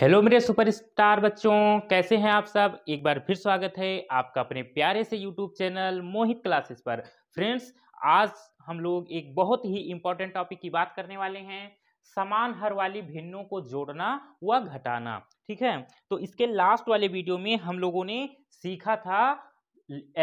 hello मेरे superstar बच्चों कैसे हैं आप सब एक बार फिर स्वागत है आपका अपने प्यारे से यूट्यूब चैनल मोहित क्लासेस पर फ्रेंड्स आज हम लोग एक बहुत ही इम्पोर्टेंट टॉपिक की बात करने वाले हैं समान हर वाली भिन्नों को जोड़ना व घटाना ठीक है तो इसके लास्ट वाले वीडियो में हम लोगों ने सीखा था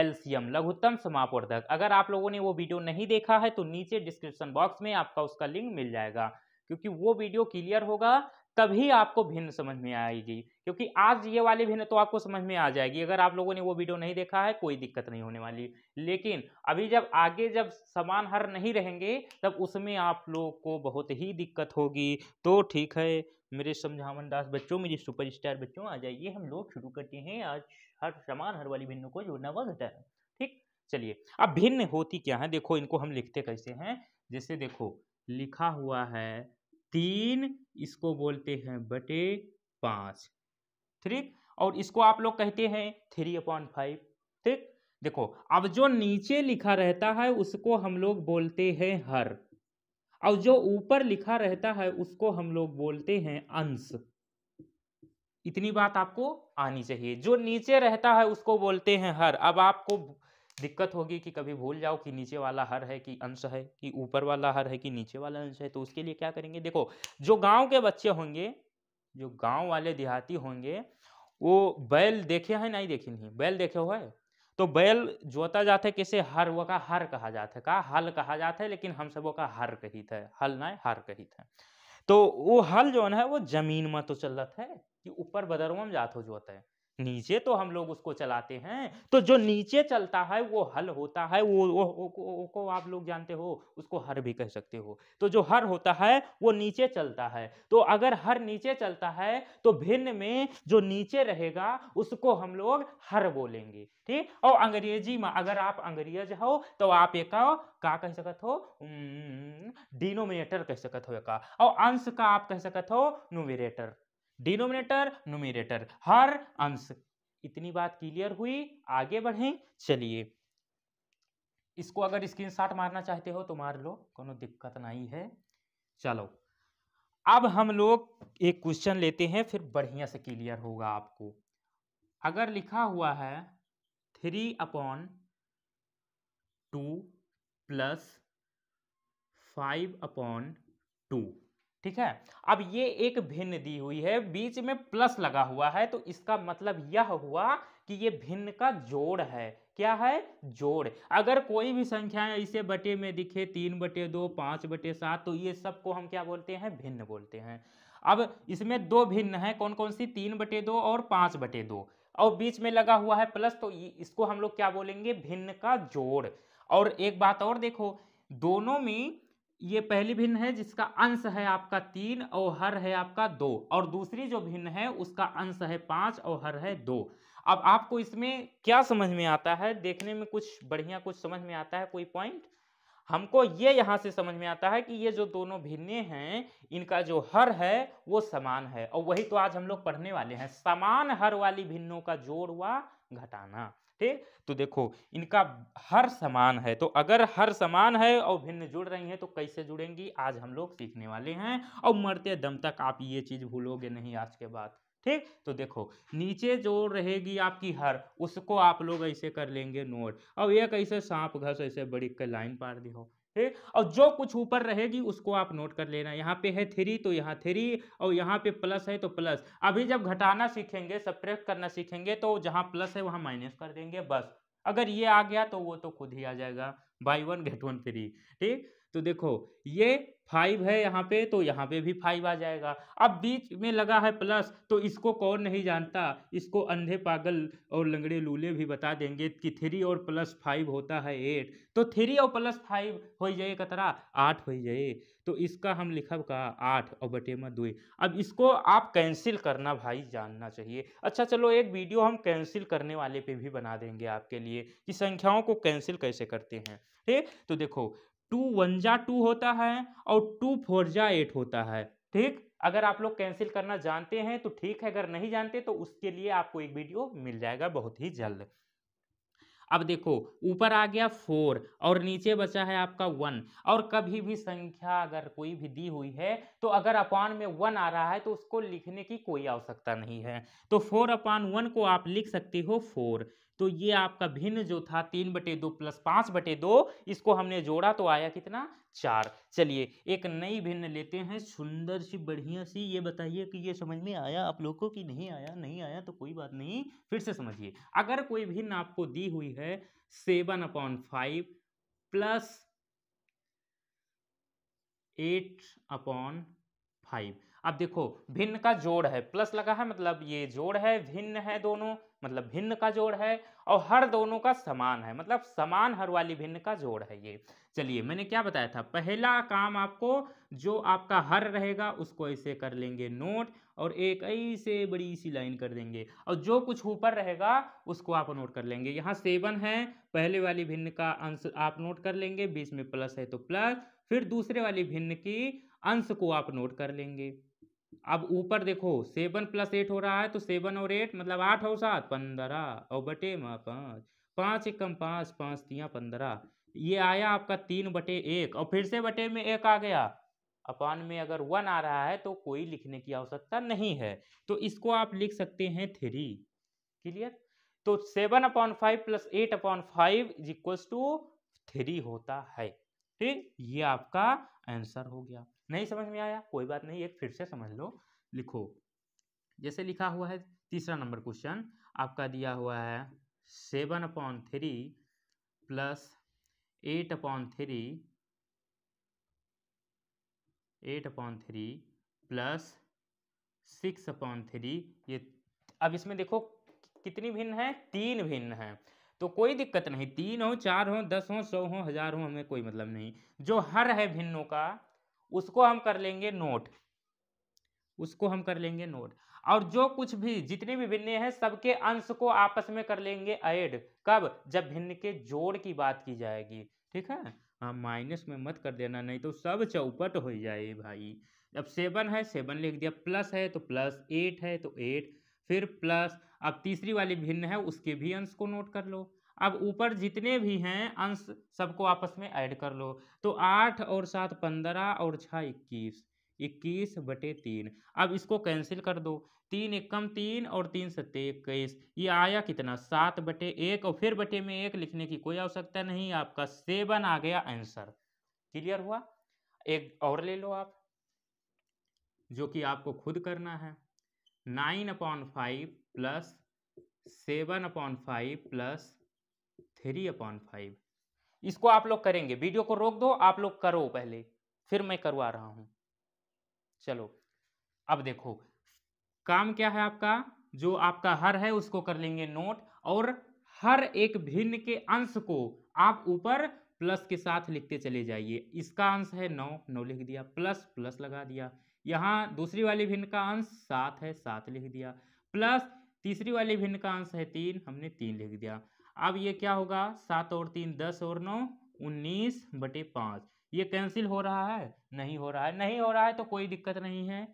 एलसीएम लघुत्तम समापवर्धक अगर आप लोगों ने वो वीडियो नहीं देखा है तो नीचे डिस्क्रिप्शन बॉक्स में आपका उसका लिंक मिल जाएगा क्योंकि वो वीडियो क्लियर होगा तभी आपको भिन्न समझ में आएगी क्योंकि आज ये वाली भिन्न तो आपको समझ में आ जाएगी अगर आप लोगों ने वो वीडियो नहीं देखा है कोई दिक्कत नहीं होने वाली लेकिन अभी जब आगे जब समान हर नहीं रहेंगे तब उसमें आप लोग को बहुत ही दिक्कत होगी तो ठीक है मेरे समझावन दास बच्चों मेरे सुपर स्टार बच्चों आ जाइए हम लोग शुरू करते हैं आज हर समान हर वाली भिन्न को जोड़ना व है ठीक चलिए अब भिन्न होती क्या है देखो इनको हम लिखते कैसे हैं जैसे देखो लिखा हुआ है तीन इसको बोलते हैं बटे पाँच ठीक और इसको आप लोग कहते हैं थ्री अपॉइंट फाइव ठीक देखो अब जो नीचे लिखा रहता है उसको हम लोग बोलते हैं हर और जो ऊपर लिखा रहता है उसको हम लोग बोलते हैं अंश इतनी बात आपको आनी चाहिए जो नीचे रहता है उसको बोलते हैं हर अब आपको दिक्कत होगी कि कभी भूल जाओ कि नीचे वाला हर है कि अंश है कि ऊपर वाला हर है कि नीचे वाला अंश है तो उसके लिए क्या करेंगे देखो जो गांव के बच्चे होंगे जो गांव वाले देहाती होंगे वो बैल देखे हैं नहीं देखे नहीं बैल देखे हुए तो बैल जोता जाता है किसे हर वो का हर कहा जाता है का हल कहा जाता है लेकिन हम सबों का हर कही था हल ना हर कही था तो वो हल जो है वो जमीन में तो चलत है कि ऊपर बदरवा में जात हो जोता है नीचे तो हम लोग उसको चलाते हैं तो जो नीचे चलता है वो हल होता है वो वो, वो, वो को आप लोग जानते हो उसको हर भी कह सकते हो तो जो हर होता है वो नीचे चलता है तो अगर हर नीचे चलता है तो भिन्न में जो नीचे रहेगा उसको हम लोग हर बोलेंगे ठीक और अंग्रेजी में अगर आप अंग्रेज हो तो आप एक का कह सकते हो डिनोमिनेटर कह सकते हो एक और अंश का आप कह सकते हो नोमिनेटर डिनोमिनेटर नोमिनेटर हर अंश इतनी बात क्लियर हुई आगे बढ़ें चलिए इसको अगर स्क्रीनशॉट मारना चाहते हो तो मार लो कोनो दिक्कत नहीं है चलो अब हम लोग एक क्वेश्चन लेते हैं फिर बढ़िया से क्लियर होगा आपको अगर लिखा हुआ है three upon two plus five upon two ठीक है अब ये एक भिन्न दी हुई है बीच में प्लस लगा हुआ है तो इसका मतलब यह हुआ कि ये भिन्न का जोड़ है क्या है जोड़ अगर कोई भी संख्या इसे बटे में दिखे तीन बटे दो पाँच बटे सात तो ये सब को हम क्या बोलते हैं भिन्न बोलते हैं अब इसमें दो भिन्न है कौन कौन सी तीन बटे दो और पाँच बटे दो और बीच में लगा हुआ है प्लस तो इसको हम लोग क्या बोलेंगे भिन्न का जोड़ और एक बात और देखो दोनों में ये पहली भिन्न है जिसका अंश है आपका तीन और हर है आपका दो और दूसरी जो भिन्न है उसका अंश है पाँच और हर है दो अब आपको इसमें क्या समझ में आता है देखने में कुछ बढ़िया कुछ समझ में आता है कोई पॉइंट हमको ये यहाँ से समझ में आता है कि ये जो दोनों भिन्ने हैं इनका जो हर है वो समान है और वही तो आज हम लोग पढ़ने वाले हैं समान हर वाली भिन्नों का जोड़ हुआ घटाना ठीक तो देखो इनका हर समान है तो अगर हर समान है और भिन्न जुड़ रही हैं तो कैसे जुड़ेंगी आज हम लोग सीखने वाले हैं और मरते दम तक आप ये चीज़ भूलोगे नहीं आज के बाद ठीक तो देखो नीचे जो रहेगी आपकी हर उसको आप लोग ऐसे कर लेंगे नोट और एक ऐसे सांप घस ऐसे बड़ी लाइन पार दी हो है और जो कुछ ऊपर रहेगी उसको आप नोट कर लेना यहाँ पे है थ्री तो यहाँ थ्री और यहाँ पे प्लस है तो प्लस अभी जब घटाना सीखेंगे सब्ट्रैक्ट करना सीखेंगे तो जहाँ प्लस है वहाँ माइनस कर देंगे बस अगर ये आ गया तो वो तो खुद ही आ जाएगा buy one get one free ठीक तो देखो ये फाइव है यहाँ पे तो यहाँ पे भी फाइव आ जाएगा अब बीच में लगा है प्लस तो इसको कौन नहीं जानता इसको अंधे पागल और लंगड़े लूले भी बता देंगे कि थ्री और प्लस फाइव होता है एट तो थ्री और प्लस फाइव हो जाए कतरा आठ हो जाए तो इसका हम लिखब का आठ और बटे में दो अब इसको आप कैंसिल करना भाई जानना चाहिए अच्छा चलो एक वीडियो हम कैंसिल करने वाले पे भी बना देंगे आपके लिए कि संख्याओं को कैंसिल कैसे करते हैं ठीक तो देखो टू वन जा टू होता है और टू फोर जा एट होता है ठीक अगर आप लोग कैंसिल करना जानते हैं तो ठीक है अगर नहीं जानते तो उसके लिए आपको एक वीडियो मिल जाएगा बहुत ही जल्द अब देखो ऊपर आ गया फोर और नीचे बचा है आपका वन और कभी भी संख्या अगर कोई भी दी हुई है तो अगर अपान में वन आ रहा है तो उसको लिखने की कोई आवश्यकता नहीं है तो फोर अपान वन को आप लिख सकते हो फोर तो ये आपका भिन्न जो था तीन बटे दो प्लस पांच बटे दो इसको हमने जोड़ा तो आया कितना चार चलिए एक नई भिन्न लेते हैं सुंदर सी बढ़िया सी ये बताइए कि ये समझ में आया आप लोग को कि नहीं आया नहीं आया तो कोई बात नहीं फिर से समझिए अगर कोई भिन्न आपको दी हुई है seven upon five plus eight upon five अब देखो भिन्न का जोड़ है प्लस लगा है मतलब ये जोड़ है भिन्न है दोनों मतलब भिन्न का जोड़ है और हर दोनों का समान है मतलब समान हर वाली भिन्न का जोड़ है ये चलिए मैंने क्या बताया था पहला काम आपको जो आपका हर रहेगा उसको ऐसे कर लेंगे नोट और एक ऐसे बड़ी सी लाइन कर देंगे और जो कुछ ऊपर रहेगा उसको आप नोट कर लेंगे यहाँ सेवन है पहले वाली भिन्न का अंश आप नोट कर लेंगे बीच में प्लस है तो प्लस फिर दूसरे वाली भिन्न की अंश को आप नोट कर लेंगे अब ऊपर देखो सेवन प्लस एट हो रहा है तो सेवन और एट मतलब आठ और सात पंद्रह और बटे माँ पाँच पाँच एकम पाँच पाँच तिया पंद्रह ये आया आपका तीन बटे एक और फिर से बटे में एक आ गया अपान में अगर वन आ रहा है तो कोई लिखने की आवश्यकता नहीं है तो इसको आप लिख सकते हैं थ्री क्लियर तो seven upon five plus eight upon five is equals to three होता है ठीक ये आपका आंसर हो गया नहीं समझ में आया कोई बात नहीं एक फिर से समझ लो लिखो जैसे लिखा हुआ है तीसरा नंबर क्वेश्चन आपका दिया हुआ है seven upon three plus eight upon three eight upon three plus six upon three ये अब इसमें देखो कितनी भिन्न है तीन भिन्न है तो कोई दिक्कत नहीं तीन हो चार हो दस हो सौ हो हजार हो हमें कोई मतलब नहीं जो हर है भिन्नों का उसको हम कर लेंगे नोट उसको हम कर लेंगे नोट और जो कुछ भी जितने भी भिन्न हैं सबके अंश को आपस में कर लेंगे ऐड कब जब भिन्न के जोड़ की बात की जाएगी ठीक है हाँ माइनस में मत कर देना नहीं तो सब चौपट हो जाए भाई अब सेवन है सेवन लिख दिया प्लस है तो प्लस एट है तो एट फिर प्लस अब तीसरी वाली भिन्न है उसके भी अंश को नोट कर लो अब ऊपर जितने भी हैं अंश सबको आपस में ऐड कर लो तो आठ और सात पंद्रह और छः इक्कीस इक्कीस बटे तीन अब इसको कैंसिल कर दो तीन एकम तीन और तीन सत्ते इक्कीस ये आया कितना सात बटे एक और फिर बटे में एक लिखने की कोई आवश्यकता नहीं आपका सेवन आ गया आंसर क्लियर हुआ एक और ले लो आप जो कि आपको खुद करना है nine upon five plus seven upon five plus three upon five इसको आप लोग करेंगे वीडियो को रोक दो आप लोग करो पहले फिर मैं करवा रहा हूं चलो अब देखो काम क्या है आपका जो आपका हर है उसको कर लेंगे नोट और हर एक भिन्न के अंश को आप ऊपर प्लस के साथ लिखते चले जाइए इसका अंश है नौ नौ लिख दिया प्लस प्लस लगा दिया यहाँ दूसरी वाली भिन्न का अंश सात है सात लिख दिया प्लस तीसरी वाली भिन्न का अंश है तीन हमने तीन लिख दिया अब ये क्या होगा सात और तीन दस और नौ उन्नीस बटे पाँच ये कैंसिल हो रहा है नहीं हो रहा है नहीं हो रहा है तो कोई दिक्कत नहीं है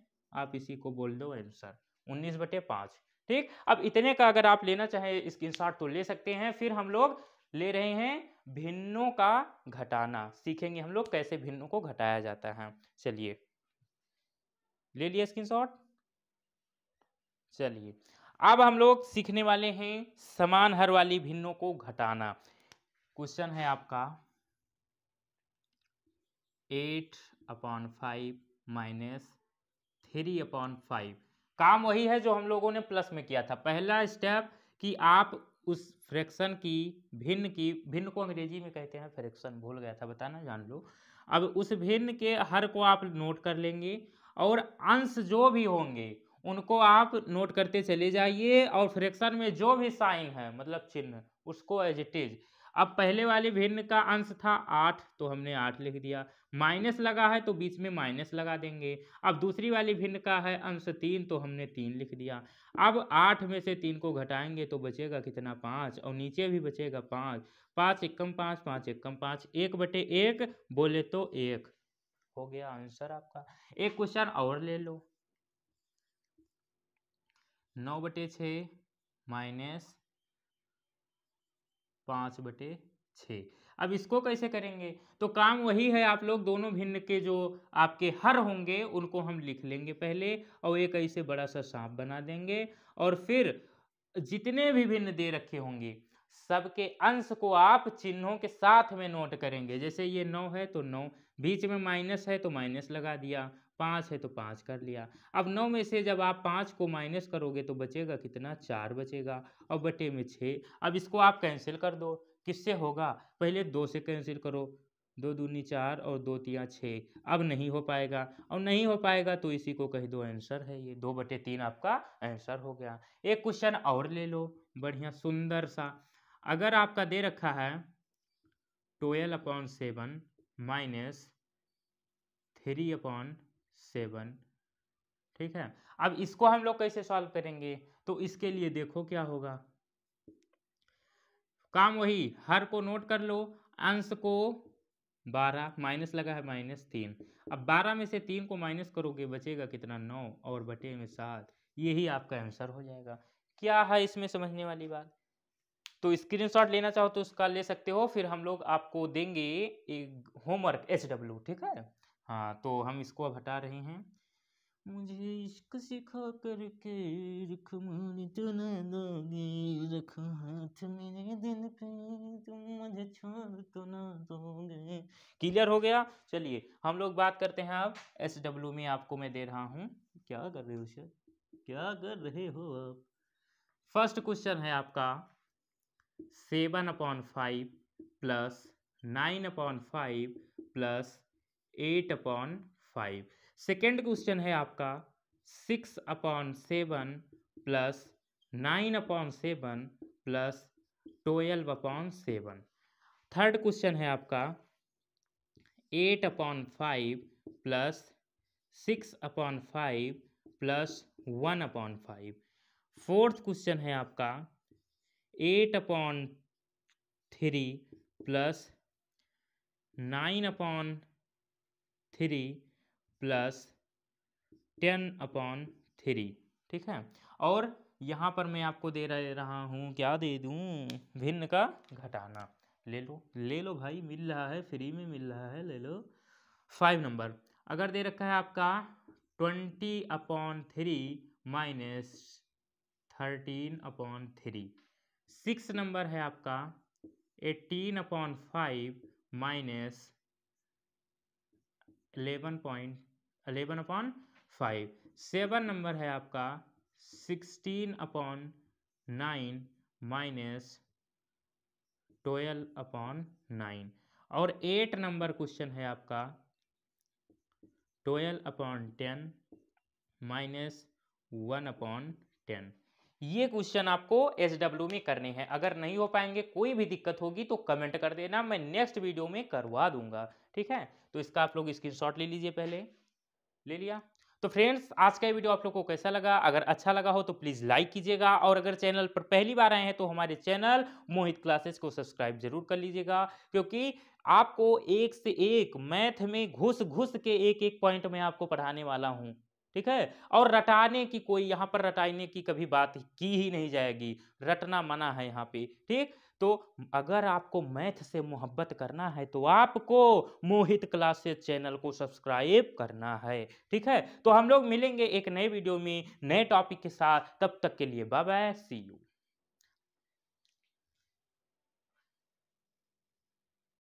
आप इसी को बोल दो आंसर उन्नीस बटे पाँच ठीक अब इतने का अगर आप लेना चाहें स्क्रीन तो ले सकते हैं फिर हम लोग ले रहे हैं भिन्नों का घटाना सीखेंगे हम लोग कैसे भिन्नों को घटाया जाता है चलिए ले लिया स्क्रीन शॉट चलिए अब हम लोग सीखने वाले हैं समान हर वाली भिन्नों को घटाना क्वेश्चन है आपका eight upon five minus three upon five काम वही है जो हम लोगों ने प्लस में किया था पहला स्टेप कि आप उस फ्रैक्शन की भिन्न की भिन्न को अंग्रेजी में कहते हैं फ्रैक्शन भूल गया था बताना जान लो अब उस भिन्न के हर को आप नोट कर लेंगे और अंश जो भी होंगे उनको आप नोट करते चले जाइए और फ्रैक्शन में जो भी साइन है मतलब चिन्ह उसको एज इट इज अब पहले वाले भिन्न का अंश था आठ तो हमने आठ लिख दिया माइनस लगा है तो बीच में माइनस लगा देंगे अब दूसरी वाली भिन्न का है अंश तीन तो हमने तीन लिख दिया अब आठ में से तीन को घटाएंगे तो बचेगा कितना पाँच और नीचे भी बचेगा पाँच पाँच एकम पाँच पाँच एकम पाँच एक बटे एक बोले तो एक हो गया आंसर आपका एक क्वेश्चन और ले लो नौ बटे छ माइनस पाँच बटे छ अब इसको कैसे करेंगे तो काम वही है आप लोग दोनों भिन्न के जो आपके हर होंगे उनको हम लिख लेंगे पहले और एक ऐसे बड़ा सा सांप बना देंगे और फिर जितने भी भिन्न दे रखे होंगे सबके अंश को आप चिन्हों के साथ में नोट करेंगे जैसे ये नौ है तो नौ बीच में माइनस है तो माइनस लगा दिया पाँच है तो पाँच कर लिया अब नौ में से जब आप पाँच को माइनस करोगे तो बचेगा कितना चार बचेगा और बटे में छः अब इसको आप कैंसिल कर दो किससे होगा पहले दो से कैंसिल करो दो दूनी चार और दो तिया छः अब नहीं हो पाएगा और नहीं हो पाएगा तो इसी को कह दो आंसर है ये दो बटे तीन आपका आंसर हो गया एक क्वेश्चन और ले लो बढ़िया सुंदर सा अगर आपका दे रखा है twelve upon seven minus three upon seven ठीक है अब इसको हम लोग कैसे सॉल्व करेंगे तो इसके लिए देखो क्या होगा काम वही हर को नोट कर लो अंश को बारह माइनस लगा है माइनस तीन अब बारह में से तीन को माइनस करोगे बचेगा कितना नौ और बटे में सात यही आपका आंसर हो जाएगा क्या है इसमें समझने वाली बात तो स्क्रीनशॉट लेना चाहो तो उसका ले सकते हो फिर हम लोग आपको देंगे एक होमवर्क एच डब्ल्यू ठीक है हाँ तो हम इसको अब हटा रहे हैं मुझे इश्क सिखा करके रख दोगे रख हाथ मेरे दिल पे तुम मुझे छोड़ तो न दोगे क्लियर हो गया चलिए हम लोग बात करते हैं अब एस डब्ल्यू में आपको मैं दे रहा हूँ क्या कर रहे हो सर क्या कर रहे हो आप फर्स्ट क्वेश्चन है आपका seven upon five plus nine upon five plus eight upon five second question है आपका six upon seven plus nine upon seven plus twelve upon seven third question है आपका eight upon five plus six upon five plus one upon five fourth question है आपका eight upon three plus nine upon three plus ten upon three ठीक है और यहाँ पर मैं आपको दे रहा हूँ क्या दे दूँ भिन्न का घटाना ले लो ले लो भाई मिल रहा है फ्री में मिल रहा है ले लो फाइव नंबर अगर दे रखा है आपका twenty upon three minus thirteen upon three six number है आपका eighteen upon five minus eleven point eleven upon five seven number है आपका sixteen upon nine minus twelve upon nine और एट नंबर क्वेश्चन है आपका twelve upon ten minus one upon ten ये question आपको S W में करने हैं अगर नहीं हो पाएंगे कोई भी दिक्कत होगी तो कमेंट कर देना मैं नेक्स्ट वीडियो में करवा दूंगा ठीक है तो इसका आप लोग स्क्रीनशॉट ले लीजिए पहले ले लिया तो फ्रेंड्स आज का वीडियो आप लोग को कैसा लगा अगर अच्छा लगा हो तो प्लीज़ लाइक कीजिएगा और अगर चैनल पर पहली बार आए हैं तो हमारे चैनल मोहित क्लासेस को सब्सक्राइब जरूर कर लीजिएगा क्योंकि आपको एक से एक मैथ में घुस घुस के एक एक पॉइंट में आपको पढ़ाने वाला हूँ ठीक है और रटाने की कोई यहाँ पर रटाने की कभी बात की ही नहीं जाएगी रटना मना है यहाँ पे ठीक तो अगर आपको मैथ से मोहब्बत करना है तो आपको मोहित क्लासेस चैनल को सब्सक्राइब करना है ठीक है तो हम लोग मिलेंगे एक नए वीडियो में नए टॉपिक के साथ तब तक के लिए बाय सी यू